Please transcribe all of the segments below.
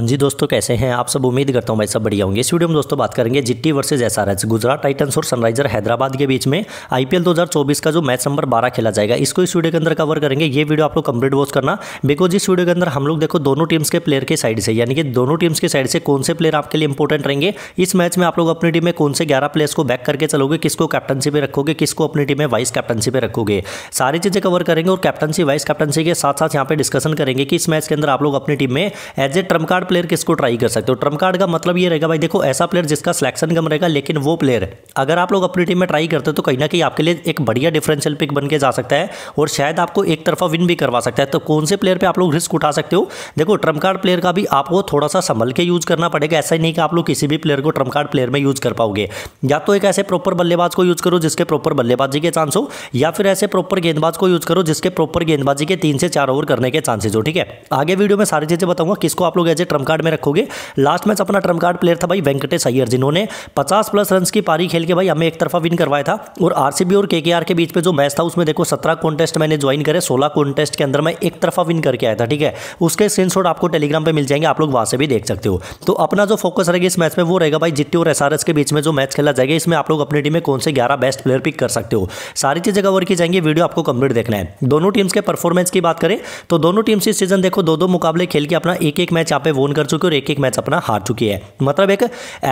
हाँ जी दोस्तों कैसे हैं आप सब उम्मीद करता हूं भाई सब बढ़िया होंगे इस वीडियो में दोस्तों बात करेंगे GT versus SRH Gujarat titans और सनराइजर हैदराबाद के बीच में आईपीएल 2024 का जो मैच नंबर 12 खेला जाएगा इसको इस वीडियो के अंदर कवर करेंगे ये वीडियो आप लोग कंप्लीट वॉच करना बिकॉज इस वीडियो के अंदर हम लोग देखो दोनों टीम्स के प्लेयर के साइड से यानी कि दोनों टीम्स के साइड से कौन से प्लेयर आपके लिए इंपॉर्टेंट रहेंगे इस मैच में आप लोग अपनी टीम में कौन से ग्यारह प्लेयर्स को बैक करके चलोगे किसको कैप्टनशी पर रखोगे किसको अपनी टीम में वाइस कैप्टनशी पर रखोगे सारी चीज़ें कवर करेंगे और कैप्टनसी वाइस कैप्टनशी के साथ साथ यहाँ पे डिस्कशन करेंगे कि इस मैच के अंदर आप लोग अपनी टीम में as a trump card card player किसको ट्राई कर सकते हो ट्रम्प कार्ड का मतलब ये रहेगा भाई देखो ऐसा प्लेयर जिसका सिलेक्शन कम रहेगा लेकिन वो प्लेयर अगर आप लोग अपनी टीम में ट्राई करते हो तो कहीं ना कहीं आपके लिए एक बढ़िया डिफरेंशियल पिक बन के जा सकता है और शायद आपको एक तरफा विन भी करवा सकता है तो कौन से प्लेयर पर आप लोग रिस्क उठा सकते हो देखो ट्रम्प कार्ड प्लेयर का भी आपको थोड़ा सा संभल के यूज़ करना पड़ेगा ऐसा ही नहीं कि आप लोग किसी भी प्लेयर को ट्रम्प कार्ड प्लेयर में यूज़ कर पाओगे या तो एक ऐसे प्रॉपर बल्लेबाज को यूज़ करो जिसके प्रॉपर बल्लेबाजी के चांस हो या फिर ऐसे प्रॉपर गेंदबाज को यूज़ करो जिसके प्रॉपर गेंदबाजी के तीन से चार ओवर करने के चांसेस हो ठीक है आगे वीडियो में सारी चीज़ें बताऊंगा किसको आप लोग एज ए ट्रम कार्ड में रखोगे लास्ट मैच अपना ट्रम कार्ड प्लेयर था भाई वेंकटेश अय्यर जिन्होंने पचास प्लस रन की पारी खेल के भाई हमें एक तरफा विन करवाया था और आरसीबी और केकेआर के बीच में जो मैच था उसमें देखो सत्रह कॉन्टेस्ट मैंने ज्वाइन करे सोलह कॉन्टेस्ट के अंदर मैं एक तरफा विन करके आया था ठीक है उसके स्क्रीनशॉट आपको टेलीग्राम पर मिल जाएंगे आप लोग वहां से भी देख सकते हो तो अपना जो फोकस रहेगा इस मैच में वो रहेगा भाई जितने और एसआरएस के बीच में जो मैच खेला जाएगा इसमें आप लोग अपनी टीम में कौन से ग्यारह बेस्ट प्लेयर पिक कर सकते हो सारी चीजें कवर की जाएंगी वीडियो आपको कंप्लीट देखना है दोनों टीम्स के परफॉर्मेंस की बात करें तो दोनों टीम्स इस सीजन देखो दो दो मुकाबले खेल के अपना एक एक मैच यहाँ पे वो ओन कर चुकी है और एक एक मैच अपना हार चुकी है मतलब एक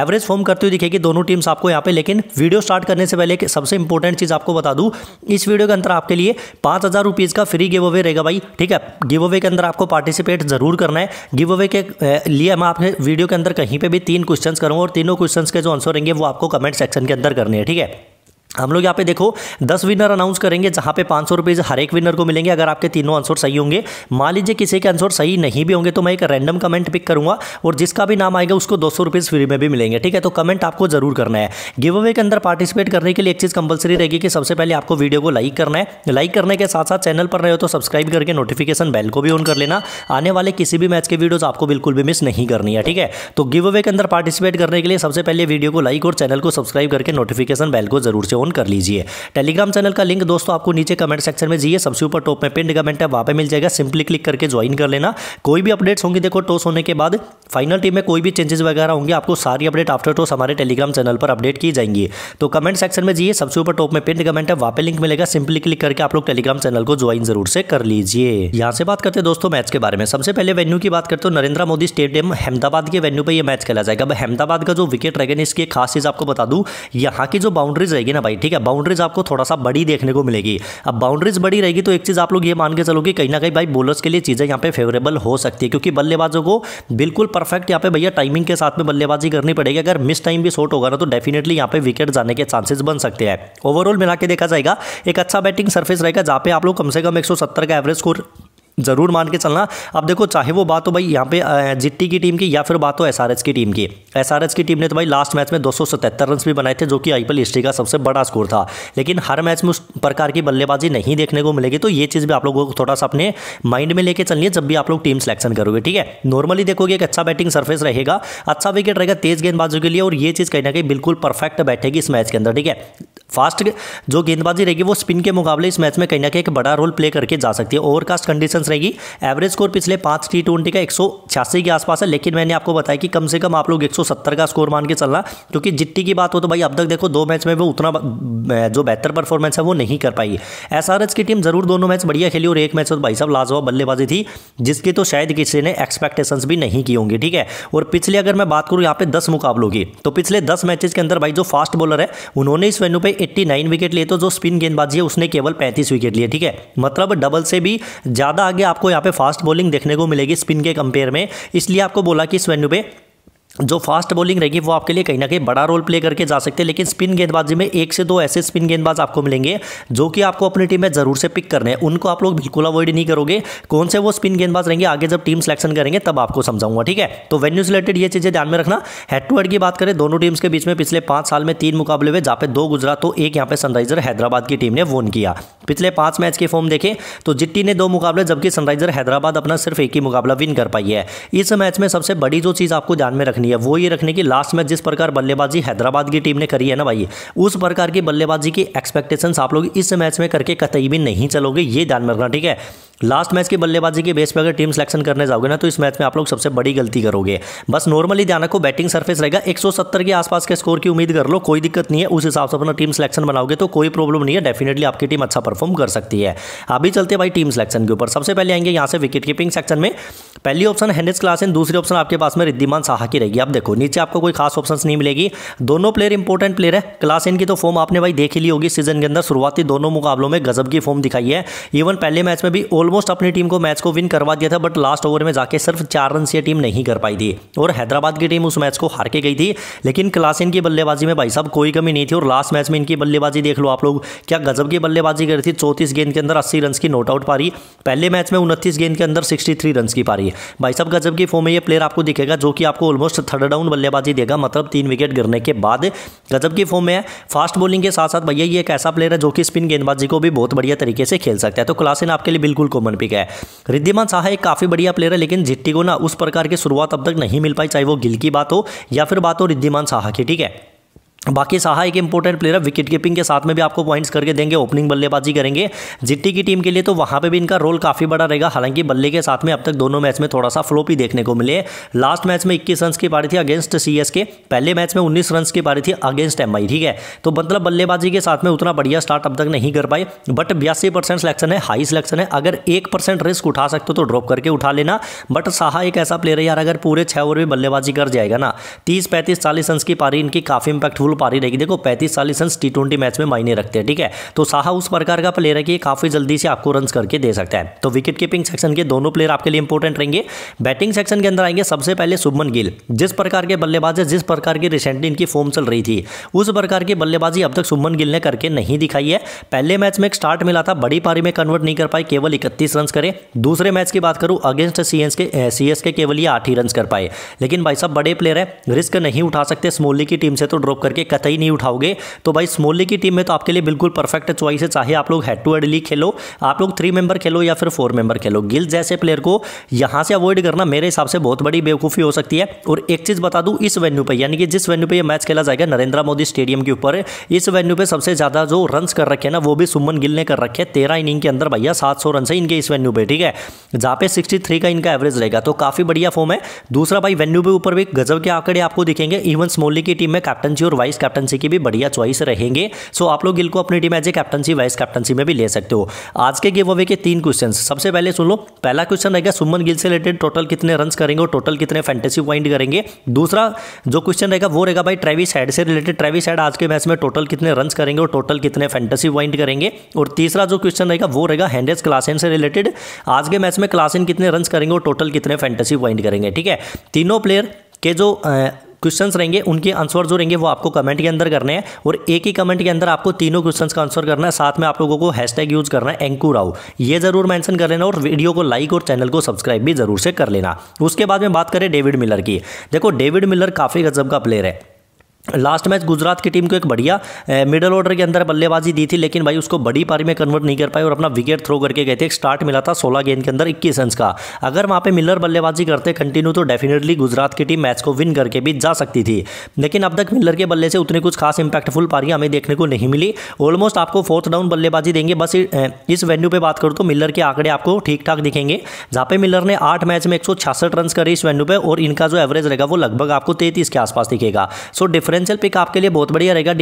एवरेज फॉर्म करती हुई दिखेगी दोनों टीम्स आपको यहाँ पे लेकिन वीडियो स्टार्ट करने से पहले एक सबसे इंपॉर्टेंट चीज़ आपको बता दूँ इस वीडियो के अंदर आपके लिए पाँच हज़ार रुपीज़ का फ्री गिव अवे रहेगा भाई ठीक है गिव अवे के अंदर आपको पार्टिसिपेट जरूर करना है गिव अवे के लिए मैं आपके वीडियो के अंदर कहीं पर भी तीन क्वेश्चन करूँगा और तीनों क्वेश्चन के जो आंसर रहेंगे वो आपको कमेंट सेक्शन के अंदर करने हैं ठीक है हम लोग यहाँ पे देखो दस विनर अनाउंस करेंगे जहाँ पे पाँच सौ रुपये हर एक विनर को मिलेंगे अगर आपके तीनों आंसर सही होंगे मान लीजिए किसी के आंसर सही नहीं भी होंगे तो मैं एक रैंडम कमेंट पिक करूँगा और जिसका भी नाम आएगा उसको दो सौ फ्री में भी मिलेंगे ठीक है तो कमेंट आपको जरूर करना है गिव अवे के अंदर पार्टिसिपेट करने के लिए एक चीज़ कंपलसरी रहेगी कि सबसे पहले आपको वीडियो को लाइक करना है लाइक करने के साथ साथ चैनल पर रहे हो तो सब्सक्राइब करके नोटिफिकेशन बेल को भी ऑन कर लेना आने वाले किसी भी मैच के वीडियोज़ आपको बिल्कुल भी मिस नहीं करनी है ठीक है तो गिव अवे के अंदर पार्टिसिपेट करने के लिए सबसे पहले वीडियो को लाइक और चैनल को सब्सक्राइब करके नोटिफिकेशन बेल को जरूर से ऑन कर लीजिए टेलीग्राम चैनल का लिंक दोस्तों आपको नीचे कमेंट सेक्शन में जाइए सबसे ऊपर टॉप में पिन कमेंट है वहाँ पर मिल जाएगा सिंपली क्लिक करके ज्वाइन कर लेना कोई भी अपडेट्स होंगे देखो टॉस होने के बाद फाइनल टीम में कोई भी चेंजेस वगैरह होंगे आपको सारी अपडेट आफ्टर टॉस हमारे टेलीग्राम चैनल पर अपडेट की जाएंगी तो कमेंट सेक्शन में जाइए सबसे ऊपर टॉप में पिन कमेंट है वहाँ पर लिंक मिलेगा सिंपली क्लिक करके आप लोग टेलीग्राम चैनल को ज्वाइन जरूर से कर लीजिए यहाँ से बात करते हैं दोस्तों मैच के बारे में सबसे पहले वेन्यू की बात करते हो नरेंद्र मोदी स्टेडियम अहमदाबाद के वेन्यू पर यह मैच खेला जाएगा अब अहमदाबाद का जो विकेट रहेगा ना इसकी खास चीज आपको बता दू यहाँ की जो बाउंड्रीज रहेगी ना भाई ठीक है बाउंड्रीज आपको थोड़ा सा बड़ी देखने को मिलेगी अब बाउंड्रीज बड़ी रहेगी तो एक चीज़ आप लोग ये मान के चलोगे कहीं ना कहीं भाई बोलर्स के लिए चीज़ें यहाँ पे फेवरेबल हो सकती है क्योंकि बल्लेबाजों को बिल्कुल परफेक्ट यहाँ पे भैया टाइमिंग के साथ में बल्लेबाजी करनी पड़ेगी अगर मिस टाइम भी शॉर्ट होगा ना तो डेफिनेटली यहाँ पे विकेट जाने के चांसेस बन सकते हैं ओवरऑल मिला के देखा जाएगा एक अच्छा बैटिंग सर्फेस रहेगा जहाँ पे आप लोग कम से कम एक का एवरेज स्कोर ज़रूर मान के चलना अब देखो चाहे वो बात हो भाई यहाँ पे जिट्टी की टीम की या फिर बात हो एसआरएच की टीम की एसआरएच की टीम ने तो भाई लास्ट मैच में दो रन भी बनाए थे जो कि आईपीएल हिस्ट्री का सबसे बड़ा स्कोर था लेकिन हर मैच में उस प्रकार की बल्लेबाजी नहीं देखने को मिलेगी तो ये चीज़ भी आप लोगों को थोड़ा सा अपने माइंड में लेके चलनी है जब भी आप लोग टीम सिलेक्शन करोगे ठीक है नॉर्मली देखोगे एक अच्छा बैटिंग सर्फेस रहेगा अच्छा विकेट रहेगा तेज गेंदबाजों के लिए और ये चीज़ कहीं ना कहीं बिल्कुल परफेक्ट बैठेगी इस मैच के अंदर ठीक है फास्ट जो गेंदबाजी रहेगी वो स्पिन के मुकाबले इस मैच में कहीं ना कहीं एक बड़ा रोल प्ले करके जा सकती है ओवरकास्ट कंडीशन डिफरेंस रहेगी एवरेज स्कोर पिछले पाँच टी ट्वेंटी का एक के आसपास है लेकिन मैंने आपको बताया कि कम से कम आप लोग एक का स्कोर मान के चलना क्योंकि जिट्टी की बात हो तो भाई अब तक देखो दो मैच में वो उतना जो बेहतर परफॉर्मेंस है वो नहीं कर पाई एस की टीम जरूर दोनों मैच बढ़िया खेली और एक मैच तो भाई साहब लाजवाब बल्लेबाजी थी जिसकी तो शायद किसी ने एक्सपेक्टेशन भी नहीं की होंगी ठीक है और पिछले अगर मैं बात करूँ यहाँ पे दस मुकाबलों की तो पिछले दस मैचेज के अंदर भाई जो फास्ट बॉलर है उन्होंने इस वेन्यू पर एट्टी विकेट लिए तो जो स्पिन गेंदबाजी है उसने केवल पैंतीस विकेट लिए ठीक है मतलब डबल से भी ज़्यादा आगे आपको यहाँ पे फास्ट बॉलिंग देखने को मिलेगी स्पिन के कंपेयर में इसलिए आपको बोला कि इस वेन्यू पे जो फास्ट बॉलिंग रहेगी वो आपके लिए कहीं ना कहीं बड़ा रोल प्ले करके जा सकते हैं लेकिन स्पिन गेंदबाजी में एक से दो ऐसे स्पिन गेंदबाज आपको मिलेंगे जो कि आपको अपनी टीम में ज़रूर से पिक करने हैं उनको आप लोग बिल्कुल अवॉइड नहीं करोगे कौन से वो स्पिन गेंदबाज रहेंगे आगे जब टीम सिलेक्शन करेंगे तब आपको समझाऊंगा ठीक है तो वेन्यू रिलेटेड ये चीज़ें ध्यान में रखना हेड टू हेड की बात करें दोनों टीम्स के बीच में पिछले पाँच साल में तीन मुकाबले हुए जहाँ पे दो गुजरात तो एक यहाँ पे सनराइजर हैदराबाद की टीम ने वोन किया पिछले पाँच मैच की फॉर्म देखें तो जिट्टी ने दो मुकाबले जबकि सनराइजर हैदराबाद अपना सिर्फ एक ही मुकाबला विन कर पाई है इस मैच में सबसे बड़ी जो चीज़ आपको ध्यान में रखनी रखनी है वो ये रखने की लास्ट मैच जिस प्रकार बल्लेबाजी हैदराबाद की टीम ने करी है ना भाई उस प्रकार की बल्लेबाजी की एक्सपेक्टेशंस आप लोग इस मैच में करके कतई भी नहीं चलोगे ये ध्यान में रखना ठीक है लास्ट मैच की बल्लेबाजी के बेस पे अगर टीम सिलेक्शन करने जाओगे ना तो इस मैच में आप लोग सबसे बड़ी गलती करोगे बस नॉर्मली ध्यान को बैटिंग सरफेस रहेगा 170 के आसपास के स्कोर की उम्मीद कर लो कोई दिक्कत नहीं है उस हिसाब से अपना टीम सिलेक्शन बनाओगे तो कोई प्रॉब्लम नहीं है डेफिनेटली आपकी टीम अच्छा परफॉर्म कर सकती है अभी चलते भाई टीम सिलेक्शन के ऊपर सबसे पहले आएंगे यहाँ से विकेट कीपिंग सेक्शन में पहली ऑप्शन हैंडेज क्लास है दूसरी ऑप्शन आपके पास में रिद्धिमान साहा की रहेगी आप देखो नीचे आपको कोई खास ऑप्शन नहीं मिलेगी दोनों प्लेयर इंपॉर्टेंट प्लेयर है क्लास इनकी तो फॉर्म आपने भाई देख ली होगी सीजन के अंदर शुरुआती दोनों मुकाबलों में गजब की फॉर्म दिखाई है इवन पहले मैच में भी ऑल ऑलमोस्ट अपनी टीम को मैच को विन करवा दिया था बट लास्ट ओवर में जाके सिर्फ चार रन से टीम नहीं कर पाई थी और हैदराबाद की टीम उस मैच को हार के गई थी लेकिन क्लासिन की बल्लेबाजी में भाई साहब कोई कमी नहीं थी और लास्ट मैच में इनकी बल्लेबाजी देख लो आप लोग क्या गजब की बल्लेबाजी करी थी चौतीस गेंद के अंदर अस्सी रन की नोट आउट पारी पहले मैच में उनतीस गेंद के अंदर सिक्सटी थ्री रन की पारी भाई साहब गजब की फॉर्म में यह प्लेयर आपको दिखेगा जो कि आपको ऑलमोस्ट थर्ड डाउन बल्लेबाजी देगा मतलब तीन विकेट गिरने के बाद गजब की फॉर्म में फास्ट बॉलिंग के साथ साथ भैया ये एक ऐसा प्लेयर है जो कि स्पिन गेंदबाजी को भी बहुत बढ़िया तरीके से खेल सकता है तो क्लासिन आपके लिए बिल्कुल कॉमन पिक है रिद्धिमान साहा एक काफ़ी बढ़िया प्लेयर है लेकिन जिट्टी को ना उस प्रकार की शुरुआत अब तक नहीं मिल पाई चाहे वो गिल की बात हो या फिर बात हो रिद्धिमान साहा की ठीक है बाकी साहा एक इंपॉर्टेंट प्लेयर है विकेट कीपिंग के साथ में भी आपको पॉइंट्स करके देंगे ओपनिंग बल्लेबाजी करेंगे जिट्टी की टीम के लिए तो वहां पे भी इनका रोल काफ़ी बड़ा रहेगा हालांकि बल्ले के साथ में अब तक दोनों मैच में थोड़ा सा फ्लोप ही देखने को मिले लास्ट मैच में इक्कीस रन की पारी थी अगेंस्ट सी के पहले मैच में उन्नीस रन की पारी थी अगेंस्ट एम ठीक है तो मतलब बल्लेबाजी के साथ में उतना बढ़िया स्टार्ट अब तक नहीं कर पाई बट बयासी सिलेक्शन है हाई सिलेक्शन है अगर एक रिस्क उठा सकते हो तो ड्रॉप करके उठा लेना बट साहा एक ऐसा प्लेयर है यार अगर पूरे छह ओवर में बल्लेबाजी कर जाएगा ना तीस पैंतीस चालीस रन की पारी इनकी काफ़ी इंपैक्टफुल बिल्कुल पारी रहेगी देखो पैंतीस चालीस रन टी ट्वेंटी मैच में मायने रखते हैं ठीक है तो साहा उस प्रकार का प्लेयर है कि काफ़ी जल्दी से आपको रन करके दे सकता है तो विकेट कीपिंग सेक्शन के दोनों प्लेयर आपके लिए इंपॉर्टेंट रहेंगे बैटिंग सेक्शन के अंदर आएंगे सबसे पहले सुभमन गिल जिस प्रकार के बल्लेबाज है जिस प्रकार की रिसेंटली इनकी फॉर्म चल रही थी उस प्रकार की बल्लेबाजी अब तक सुभमन गिल ने करके नहीं दिखाई है पहले मैच में एक स्टार्ट मिला था बड़ी पारी में कन्वर्ट नहीं कर पाए केवल इकतीस रन करे दूसरे मैच की बात करूं अगेंस्ट सीएस के सीएस केवल ये आठ ही रन कर पाए लेकिन भाई साहब बड़े प्लेयर है रिस्क नहीं उठा सकते स्मोली की टीम से तो ड्रॉप करके ये कतई नहीं उठाओगे तो भाई स्मोली की टीम में तो आपके लिए बिल्कुल परफेक्ट चॉइस है चाहे आप लोग हेड टू हेड लीग खेलो आप लोग थ्री मेंबर खेलो या फिर फोर मेंबर खेलो गिल्स जैसे प्लेयर को यहाँ से अवॉइड करना मेरे हिसाब से बहुत बड़ी बेवकूफ़ी हो सकती है और एक चीज़ बता दूँ इस वेन्यू पर यानी कि जिस वेन्यू पर यह मैच खेला जाएगा नरेंद्र मोदी स्टेडियम के ऊपर इस वेन्यू पर सबसे ज़्यादा जो रन कर रखे ना वो भी सुमन गिल ने कर रखे तेरह इनिंग के अंदर भैया सात सौ रन है इनके इस वेन्यू पर ठीक है जहाँ पे सिक्सटी का इनका एवरेज रहेगा तो काफ़ी बढ़िया फॉर्म है दूसरा भाई वेन्यू के ऊपर भी गजब के आंकड़े आपको दिखेंगे इवन स्मोली की टीम में कैप्टनसी और वाइस वाइस कैप्टनसी की भी बढ़िया चॉइस रहेंगे सो आप लोग गिल को अपनी team as a captaincy vice captaincy में भी ले सकते हो आज के गिव अवे के तीन क्वेश्चन सबसे पहले सुन लो पहला क्वेश्चन रहेगा सुमन गिल से रिलेटेड टोटल कितने रन करेंगे और टोटल कितने फैंटेसी पॉइंट करेंगे दूसरा जो क्वेश्चन रहेगा वो रहेगा भाई ट्रेविस हेड से रिलेटेड ट्रेविस हेड आज के मैच में टोटल कितने रन करेंगे और टोटल कितने फैंटेसी पॉइंट करेंगे और तीसरा जो क्वेश्चन रहेगा वो रहेगा हैंड्रेस क्लासेन से रिलेटेड आज के मैच में क्लासेन कितने रन करेंगे और टोटल कितने फैंटेसी पॉइंट करेंगे ठीक है तीनों प्लेयर के जो क्वेश्चन रहेंगे उनके आंसर जो रहेंगे वो आपको कमेंट के अंदर करने हैं और एक ही कमेंट के अंदर आपको तीनों क्वेश्चन का आंसर करना है साथ में आप लोगों को हैशटैग यूज करना है एंकू राव ये जरूर मैंशन कर लेना और वीडियो को लाइक और चैनल को सब्सक्राइब भी जरूर से कर लेना उसके बाद में बात करें डेविड मिलर की देखो डेविड मिलर काफ़ी गजब का प्लेयर है लास्ट मैच गुजरात की टीम को एक बढ़िया मिडल ऑर्डर के अंदर बल्लेबाजी दी थी लेकिन भाई उसको बड़ी पारी में कन्वर्ट नहीं कर पाए और अपना विकेट थ्रो करके गए थे एक स्टार्ट मिला था 16 गेंद के अंदर 21 रन का अगर वहाँ पे मिलर बल्लेबाजी करते कंटिन्यू तो डेफिनेटली गुजरात की टीम मैच को विन करके भी जा सकती थी लेकिन अब तक मिलर के बल्ले से उतनी कुछ खास इंपैक्टफुल पारी हमें देखने को नहीं मिली ऑलमोस्ट आपको फोर्थ डाउन बल्लेबाजी देंगे बस इस वेन्यू पर बात करूँ तो मिलर के आंकड़े आपको ठीक ठाक दिखेंगे जहाँ पे मिलर ने आठ मैच में एक रन करे इस वेन्यू पर और इनका जो एवरेज रहेगा वो लगभग आपको तैतीस के आसपास दिखेगा सो डिफरेंट डिफरेंशियल पिक आपके लिए बहुत बढ़िया रहेगा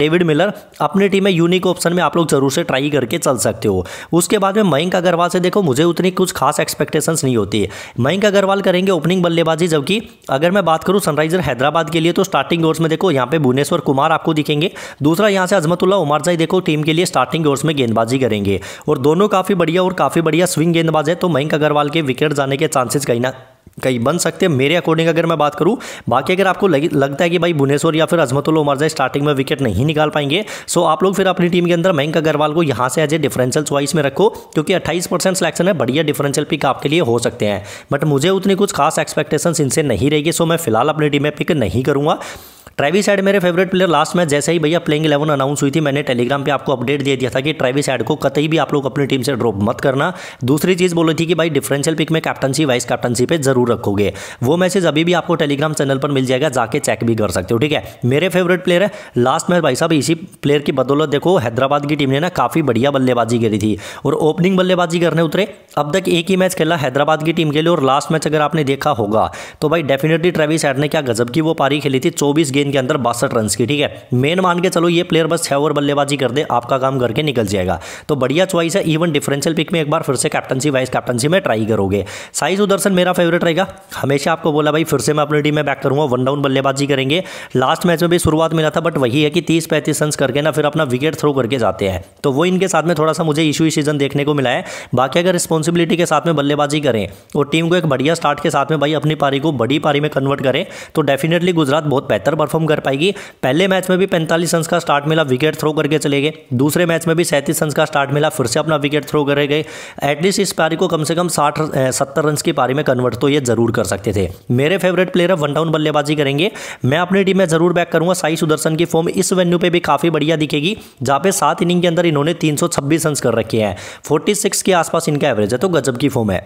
डेविड मिलर अपनी टीम में यूनिक ऑप्शन में आप लोग जरूर से ट्राई करके चल सकते हो उसके बाद में मयंक अग्रवाल से देखो मुझे उतनी कुछ खास एक्सपेक्टेशन नहीं होती है मयंक अग्रवाल करेंगे ओपनिंग बल्लेबाजी जबकि अगर मैं बात करूँ सनराइजर हैदराबाद के लिए तो स्टार्टिंग ओवर्स में देखो यहाँ पे भुवनेश्वर कुमार आपको दिखेंगे दूसरा यहाँ से अजमतुल्ला उमरजाई देखो टीम के लिए स्टार्टिंग ओवर्स में गेंदबाजी करेंगे और दोनों काफ़ी बढ़िया और काफ़ी बढ़िया स्विंग गेंदबाज है तो मयंक अग्रवाल के विकेट जाने के चांसेस कहीं ना कई बन सकते हैं मेरे अकॉर्डिंग अगर मैं बात करूं बाकी अगर आपको लग, लगता है कि भाई भुवनेश्वर या फिर अजमतुल उमरजा स्टार्टिंग में विकेट नहीं निकाल पाएंगे सो आप लोग फिर अपनी टीम के अंदर मयंक अग्रवाल को यहाँ से एज ए डिफरेंशियल च्वाइस में रखो क्योंकि अट्ठाईस परसेंट सिलेक्शन है बढ़िया डिफरेंशियल पिक आपके लिए हो सकते हैं बट मुझे उतनी कुछ खास एक्सपेक्टेशन इनसे नहीं रहेगी सो मैं फिलहाल अपनी टीम में पिक नहीं करूँगा ट्रेविस एड मेरे फेवरेट प्लेयर लास्ट मैच जैसे ही भैया प्लेइंग इलेवन अनाउंस हुई थी मैंने टेलीग्राम पे आपको अपडेट दे दिया था कि ट्रेविस एड को कतई भी आप लोग अपनी टीम से ड्रॉप मत करना दूसरी चीज़ बोली थी कि भाई डिफरेंशियल पिक में कैप्टनसी वाइस कैप्टनसी पे जरूर रखोगे वो मैसेज अभी भी आपको टेलीग्राम चैनल पर मिल जाएगा जाके चेक भी कर सकते हो ठीक है मेरे फेवरेट प्लेयर है लास्ट मैच भाई साहब इसी प्लेयर की बदौलत देखो हैदराबाद की टीम ने ना काफ़ी बढ़िया बल्लेबाजी करी थी और ओपनिंग बल्लेबाजी करने उतरे अब तक एक ही मैच खेला हैदराबाद की टीम के लिए और लास्ट मैच अगर आपने देखा होगा तो भाई डेफिनेटली ट्रेविस एड ने क्या गजब की वो पारी खेली थी चौबीस गेंद के अंदर बासठ रन की ठीक है मेन मान के चलो ये प्लेयर बस छह ओवर बल्लेबाजी कर दे आपका काम करके निकल जाएगा तो बढ़िया चॉइस है इवन डिफरेंशियल पिक में एक बार फिर से कैप्टनसी वाइस कैप्टनसी में ट्राई करोगे साइज सुदर्शन मेरा फेवरेट रहेगा हमेशा आपको बोला भाई फिर से मैं अपनी टीम में बैक करूंगा वन डाउन बल्लेबाजी करेंगे लास्ट मैच में भी शुरुआत मिला था बट वही है कि तीस पैंतीस रन करके ना फिर अपना विकेट थ्रो करके जाते हैं तो वो इनके साथ में थोड़ा सा मुझे इशू इस सीजन देखने को मिला है बाकी अगर रिस्पॉन्सिबिलिटी के साथ में बल्लेबाजी करें और टीम को एक बढ़िया स्टार्ट के साथ में भाई अपनी पारी को बड़ी पारी में कन्वर्ट करें तो डेफिनेटली गुजरात बहुत बेहतर परफॉर्म कर पाएगी पहले मैच में भी पैंतालीस रन का स्टार्ट मिला विकेट थ्रो करके चले गए दूसरे मैच में भी सैंतीस रन का स्टार्ट मिला फिर से अपना विकेट थ्रो करे गए एटलीस्ट इस पारी को कम से कम साठ सत्तर रन की पारी में कन्वर्ट तो ये जरूर कर सकते थे मेरे फेवरेट प्लेयर वन डाउन बल्लेबाजी करेंगे मैं अपनी टीम में जरूर बैक करूंगा साई सुदर्शन की फॉर्म इस वेन्यू पर भी काफी बढ़िया दिखेगी जहां पर सात इनिंग के अंदर इन्होंने 326 रन कर रखे हैं 46 के आसपास इनका एवरेज है तो गजब की फॉर्म है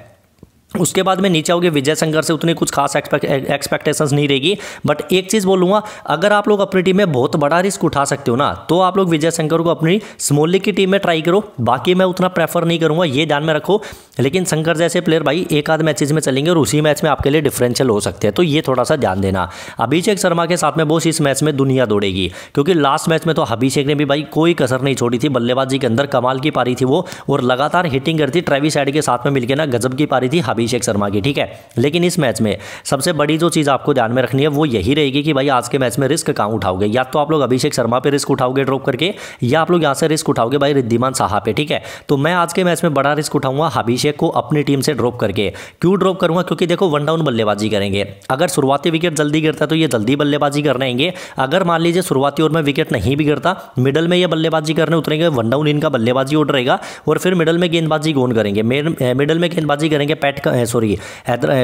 उसके बाद में नीचे आओगे विजय शंकर से उतनी कुछ खास एक्सपेक्टेशंस नहीं रहेगी बट एक चीज़ बोलूँगा अगर आप लोग अपनी टीम में बहुत बड़ा रिस्क उठा सकते हो ना तो आप लोग विजय शंकर को अपनी स्मोलिक की टीम में ट्राई करो बाकी मैं उतना प्रेफर नहीं करूँगा ये ध्यान में रखो लेकिन शंकर जैसे प्लेयर भाई एक आध मैचेज में चलेंगे और उसी मैच में आपके लिए डिफरेंशियल हो सकते हैं तो ये थोड़ा सा ध्यान देना अभिषेक शर्मा के साथ में बोस इस मैच में दुनिया दौड़ेगी क्योंकि लास्ट मैच में तो अभिषेक ने भी भाई कोई कसर नहीं छोड़ी थी बल्लेबाजी के अंदर कमाल की पारी थी वो और लगातार हिटिंग करती ट्रेवी साइड के साथ में मिलकर ना गजब की पारी थी अभिषेक शर्मा की ठीक है लेकिन इस मैच में सबसे बड़ी जो चीज़ आपको ध्यान में रखनी है वो यही रहेगी कि भाई आज के मैच में रिस्क कहाँ उठाओगे या तो आप लोग अभिषेक शर्मा पर रिस्क उठाओगे ड्रॉप करके या आप लोग यहाँ से रिस्क उठाओगे भाई रिद्धिमान साहा पे ठीक है तो मैं आज के मैच में बड़ा रिस्क उठाऊंगा अभिषेक को अपनी टीम से ड्रॉप करके क्यों ड्रॉप करूंगा क्योंकि देखो वन डाउन बल्लेबाजी करेंगे अगर शुरुआती विकेट जल्दी गिरता तो ये जल्दी बल्लेबाजी करने आएंगे अगर मान लीजिए शुरुआती ओवर में विकेट नहीं भी गिरता मिडल में ये बल्लेबाजी करने उतरेंगे वन डाउन इनका बल्लेबाजी उठ रहेगा और फिर मिडल में गेंदबाजी गोन करेंगे मिडल में गेंदबाजी करेंगे पैट सॉरी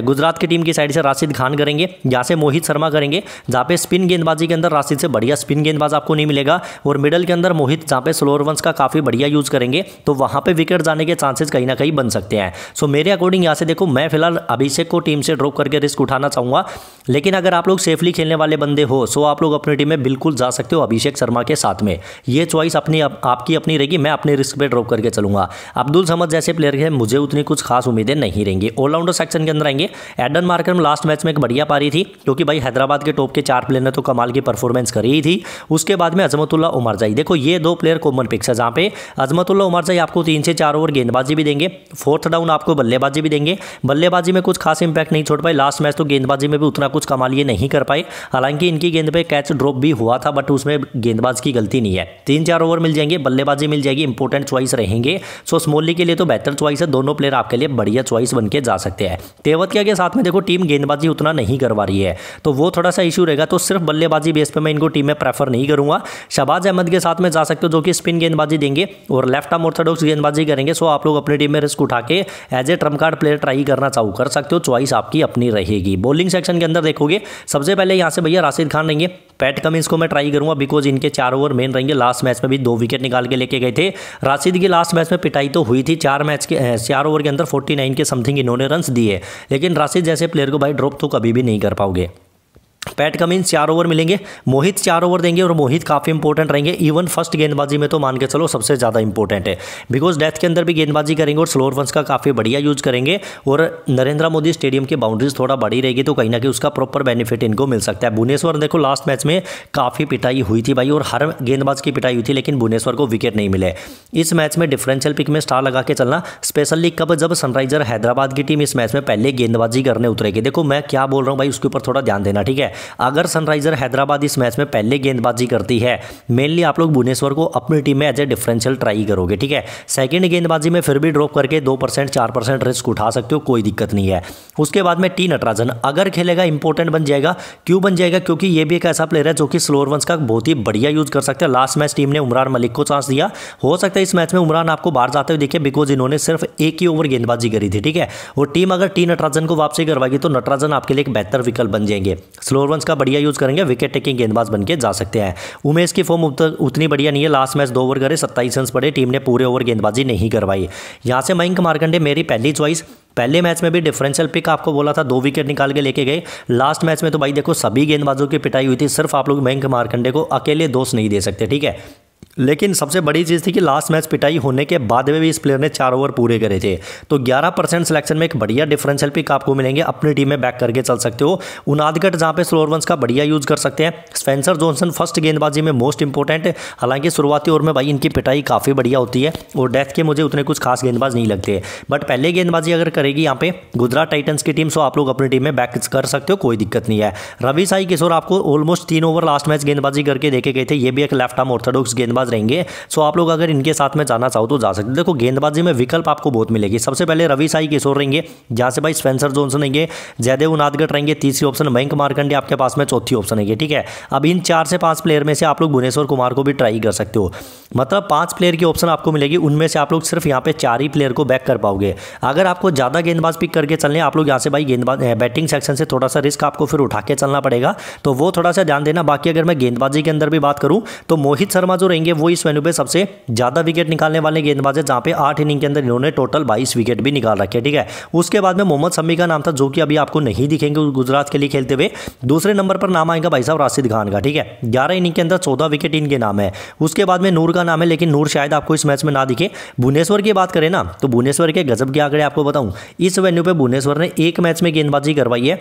गुजरात की टीम की साइड से राशिद खान करेंगे यहाँ से मोहित शर्मा करेंगे जहाँ पे स्पिन गेंदबाजी के अंदर राशिद से बढ़िया स्पिन गेंदबाज आपको नहीं मिलेगा और मिडल के अंदर मोहित जहाँ पे वंस का काफ़ी बढ़िया यूज़ करेंगे तो वहाँ पर विकेट जाने के चांसेस कहीं ना कहीं बन सकते हैं सो मेरे अकॉर्डिंग यहाँ से देखो मैं फिलहाल अभिषेक को टीम से ड्रॉप करके रिस्क उठाना चाहूँगा लेकिन अगर आप लोग सेफली खेलने वाले बंदे हो सो आप लोग अपनी टीम में बिल्कुल जा सकते हो अभिषेक शर्मा के साथ में ये चॉइस अपनी आपकी अपनी रहेगी मैं अपने रिस्क पे ड्रॉप करके चलूंगा अब्दुल समद जैसे प्लेयर हैं मुझे उतनी कुछ खास उम्मीदें नहीं रहेंगी ऑलराउंडर सेक्शन के अंदर आएंगे एडन में लास्ट मैच में एक बढ़िया पारी थी क्योंकि भाई हैदराबाद के टॉप के चार प्लेयर ने तो कमाल की परफॉर्मेंस करी ही थी उसके बाद में अजमतुल्ला उमरजाई देखो ये दो प्लेयर कॉमन पिक्स है जहाँ पे अजमतुल्ला उमरजाई आपको तीन से चार ओवर गेंदबाजी भी देंगे फोर्थ डाउन आपको बल्लेबाजी भी देंगे बल्लेबाजी में कुछ खास इंपैक्ट नहीं छोड़ पाए लास्ट मैच तो गेंदबाजी में भी उतना कुछ कमाल ये नहीं कर पाए हालांकि इनकी गेंद पर कैच ड्रॉप भी हुआ था बट उसमें गेंदबाज की गलती नहीं है तीन चार ओवर मिल जाएंगे बल्लेबाजी मिल जाएगी इंपॉर्टेंट चॉइस रहेंगे सो स्मोली के लिए तो बेहतर चॉइस है दोनों प्लेयर आपके लिए बढ़िया चॉइस बन के जा सकते हैं तेवत के साथ में देखो टीम गेंदबाजी उतना नहीं करवा रही है तो वो थोड़ा सा इशू रहेगा तो सिर्फ बल्लेबाजी बेस पर मैं इनको टीम में प्रेफर नहीं करूंगा शबाज अहमद के साथ में जा सकते हो जो कि स्पिन गेंदबाजी देंगे और लेफ्ट आर्म ऑर्थोडॉक्स गेंदबाजी करेंगे सो आप लोग अपनी टीम में रिस्क उठा के as a trump card player try करना चाहू कर सकते हो चॉइस आपकी अपनी रहेगी बॉलिंग सेक्शन के अंदर देखोगे सबसे पहले यहाँ से भैया राशिद खान रहेंगे पैट कमिंस को मैं ट्राई करूंगा बिकॉज इनके चार ओवर मेन रहेंगे लास्ट मैच में भी दो विकेट निकाल के लेके गए थे राशिद की लास्ट मैच में पिटाई तो हुई थी चार मैच के चार ओवर के अंदर 49 के समथिंग इन्होंने उन्होंने रन दिए लेकिन राशिद जैसे प्लेयर को भाई ड्रॉप तो कभी भी नहीं कर पाओगे पैट कमिंस चार ओवर मिलेंगे मोहित चार ओवर देंगे और मोहित काफ़ी इंपॉर्टेंट रहेंगे इवन फर्स्ट गेंदबाजी में तो मान के चलो सबसे ज़्यादा इंपॉर्टेंट है बिकॉज डेथ के अंदर भी गेंदबाजी करेंगे और स्लोअर वंस का काफ़ी बढ़िया यूज करेंगे और नरेंद्र मोदी स्टेडियम की बाउंड्रीज थोड़ा बड़ी रहेगी तो कहीं ना कहीं उसका प्रॉपर बेनिफिट इनको मिल सकता है भुवनेश्वर देखो लास्ट मैच में काफ़ी पिटाई हुई थी भाई और हर गेंदबाज की पिटाई हुई थी लेकिन भुवनेश्वर को विकेट नहीं मिले इस मैच में डिफरेंशियल पिक में स्टार लगा के चलना स्पेशली कब जब सनराइजर हैदराबाद की टीम इस मैच में पहले गेंदबाजी करने उतरेगी देखो मैं क्या बोल रहा हूँ भाई उसके ऊपर थोड़ा ध्यान देना ठीक है अगर सनराइजर हैदराबाद इस मैच में पहले गेंदबाजी करती है मेनली आप लोग भुवनेश्वर को अपनी टीम में एज ए डिफरेंशियल ट्राई करोगे ठीक है सेकेंड गेंदबाजी में फिर भी ड्रॉप करके दो परसेंट चार परसेंट रिस्क उठा सकते हो कोई दिक्कत नहीं है उसके बाद में टी नटराजन अगर खेलेगा इंपॉर्टेंट बन जाएगा क्यों बन जाएगा क्योंकि ये भी एक ऐसा प्लेयर है जो कि स्लोर वंस का बहुत ही बढ़िया यूज कर सकते हैं लास्ट मैच टीम ने उमरान मलिक को चांस दिया हो सकता है इस मैच में उमरान आपको बाहर जाते हुए देखिए बिकॉज इन्होंने सिर्फ एक ही ओवर गेंदबाजी करी थी ठीक है और टीम अगर टी नटराजन को वापसी करवाएगी तो नटराजन आपके लिए एक बेहतर विकल्प बन जाएंगे स्लोर फोर वंस का बढ़िया यूज़ करेंगे विकेट टेकिंग गेंदबाज बन के जा सकते हैं उमेश की फॉर्म उतनी बढ़िया नहीं है लास्ट मैच दो ओवर करे सत्ताईस रन पड़े टीम ने पूरे ओवर गेंदबाजी नहीं करवाई यहाँ से मयंक मारकंडे मेरी पहली चॉइस पहले मैच में भी डिफरेंशियल पिक आपको बोला था दो विकेट निकाल के लेके गए लास्ट मैच में तो भाई देखो सभी गेंदबाजों की पिटाई हुई थी सिर्फ आप लोग मयंक मारकंडे को अकेले दोष नहीं दे सकते ठीक है लेकिन सबसे बड़ी चीज़ थी कि लास्ट मैच पिटाई होने के बाद में भी इस प्लेयर ने चार ओवर पूरे करे थे तो 11 परसेंट सिलेक्शन में एक बढ़िया डिफरेंशियल पिक आपको मिलेंगे अपनी टीम में बैक करके चल सकते हो उनादगढ़ जहाँ पे स्लोअर वंस का बढ़िया यूज़ कर सकते हैं स्पेंसर जॉनसन फर्स्ट गेंदबाजी में मोस्ट इंपॉर्टेंट हालांकि शुरुआती ओवर में भाई इनकी पिटाई काफ़ी बढ़िया होती है और डेथ के मुझे उतने कुछ खास गेंदबाज नहीं लगते बट पहले गेंदबाजी अगर करेगी यहाँ पे गुजरात टाइटन्स की टीम सो आप लोग अपनी टीम में बैक कर सकते हो कोई दिक्कत नहीं है रवि साई किशोर आपको ऑलमोस्ट तीन ओवर लास्ट मैच गेंदबाजी करके देखे गए थे ये भी एक लेफ्ट आर्म ऑर्थोडॉक्स गेंदबाज गेंदबाज रहेंगे सो आप लोग अगर इनके साथ में जाना चाहो तो जा सकते देखो गेंदबाजी में विकल्प आपको बहुत मिलेगी सबसे पहले रवि साई किशोर रहेंगे जहाँ से भाई स्पेंसर जोनसन रहेंगे जयदेव नाथगढ़ रहेंगे तीसरी ऑप्शन मयंक मारकंडे आपके पास में चौथी ऑप्शन है ठीक है अब इन चार से पांच प्लेयर में से आप लोग भुवनेश्वर कुमार को भी ट्राई कर सकते हो मतलब पांच प्लेयर की ऑप्शन आपको मिलेगी उनमें से आप लोग सिर्फ यहाँ पे चार ही प्लेयर को बैक कर पाओगे अगर आपको ज़्यादा गेंदबाज पिक करके चलने आप लोग यहाँ से भाई गेंदबाज बैटिंग सेक्शन से थोड़ा सा रिस्क आपको फिर उठा के चलना पड़ेगा तो वो थोड़ा सा ध्यान देना बाकी अगर मैं गेंदबाजी के अंदर भी बात करूँ तो मोहित शर्मा जो रहेंगे रहेंगे वो इस वेन्यू पे सबसे ज़्यादा विकेट निकालने वाले गेंदबाज है जहां पे आठ इनिंग के अंदर इन्होंने टोटल बाईस विकेट भी निकाल रखे ठीक है उसके बाद में मोहम्मद शमी का नाम था जो कि अभी आपको नहीं दिखेंगे गुजरात के लिए खेलते हुए दूसरे नंबर पर नाम आएगा भाई साहब राशिद खान का ठीक है ग्यारह इनिंग के अंदर चौदह विकेट इनके नाम है उसके बाद में नूर का नाम है लेकिन नूर शायद आपको इस मैच में ना दिखे भुवनेश्वर की बात करें ना तो भुवनेश्वर के गजब के आंकड़े आपको बताऊं इस वेन्यू पे भुवनेश्वर ने एक मैच में गेंदबाजी करवाई है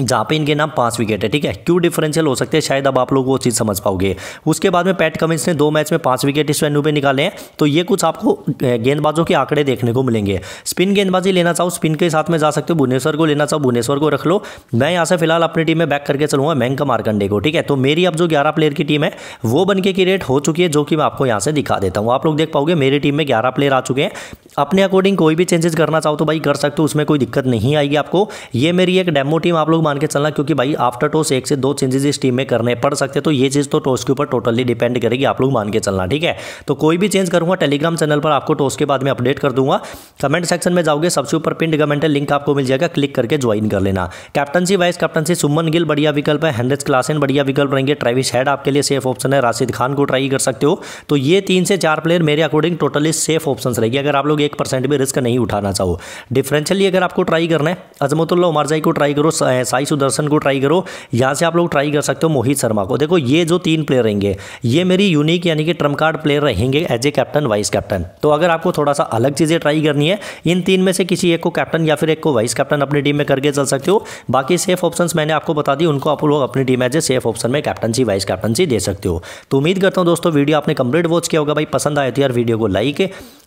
जहाँ पे इनके नाम पांच विकेट है ठीक है क्यों डिफरेंशियल हो सकते हैं शायद अब आप लोग वो चीज़ समझ पाओगे उसके बाद में पैट कमिंस ने दो मैच में पांच विकेट इस वेन्यू पे निकाले हैं तो ये कुछ आपको गेंदबाजों के आंकड़े देखने को मिलेंगे स्पिन गेंदबाजी लेना चाहो स्पिन के साथ में जा सकते हो भुवनेश्वर को लेना चाहो भुवनेश्वर को रख लो मैं यहाँ से फिलहाल अपनी टीम में बैक करके चलूँगा मैंग मारकंडे को ठीक है तो मेरी अब जो ग्यारह प्लेयर की टीम है वो बन के क्रिएट हो चुकी है जो कि मैं आपको यहाँ से दिखा देता हूँ आप लोग देख पाओगे मेरी टीम में ग्यारह प्लेयर आ चुके हैं अपने अकॉर्डिंग कोई भी चेंजेस करना चाहो तो भाई कर सकते हो उसमें कोई दिक्कत नहीं आएगी आपको ये मेरी एक डेमो टीम आप लोग मान के चलना क्योंकि भाई आफ्टर टॉस एक से दो चेंजेस इस टीम में करने पड़ सकते तो ये चीज़ तो टॉस के ऊपर टोटली डिपेंड करेगी आप लोग मान के चलना ठीक है तो कोई भी चेंज करूंगा टेलीग्राम चैनल पर आपको टॉस के बाद में अपडेट कर दूंगा कमेंट सेक्शन में जाओगे सबसे ऊपर पिंड कमेंटल लिंक आपको मिल जाएगा क्लिक करके ज्वाइन कर लेना captaincy vice captaincy Shubman Gill बढ़िया विकल्प है हेनरिस क्लासन बढ़िया विकल्प रहेंगे ट्रेविस हेड आपके लिए सेफ ऑप्शन है राशिद खान को ट्राई कर सकते हो तो ये तीन से चार प्लेयर मेरे अकॉर्डिंग टोटली सेफ ऑप्शन रहेगी अगर आप लोग एक भी रिस्क नहीं उठाना चाहो डिफरेंशियली अगर आपको ट्राई करना है अजमतुल्ला उमारजाई को ट्राई करो साई सुदर्शन को ट्राई करो यहाँ से आप लोग ट्राई कर सकते हो मोहित शर्मा को देखो ये जो तीन प्लेयर रहेंगे ये मेरी यूनिक यानी कि ट्रम कार्ड प्लेयर रहेंगे as a captain vice captain तो अगर आपको थोड़ा सा अलग चीज़ें ट्राई करनी है इन तीन में से किसी एक को कैप्टन या फिर एक को वाइस कैप्टन अपनी टीम में करके चल सकते हो बाकी सेफ ऑप्शन मैंने आपको बता दी उनको आप लोग अपनी team as a safe option में कैप्टनसी वाइस कैप्टनसी दे सकते हो तो उम्मीद करता हूँ दोस्तों वीडियो आपने कंप्लीट वॉच किया होगा भाई पसंद आए तो यार वीडियो को लाइक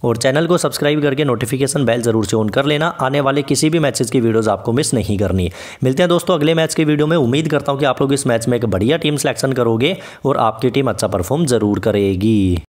और चैनल को सब्सक्राइब करके नोटिफिकेशन बेल जरूर से ऑन कर लेना आने वाले किसी भी मैचेस की वीडियोस आपको मिस नहीं करनी मिलते हैं दोस्तों दोस्तों अगले मैच की वीडियो में उम्मीद करता हूँ कि आप लोग इस मैच में एक बढ़िया टीम सिलेक्शन करोगे और आपकी टीम अच्छा परफॉर्म जरूर करेगी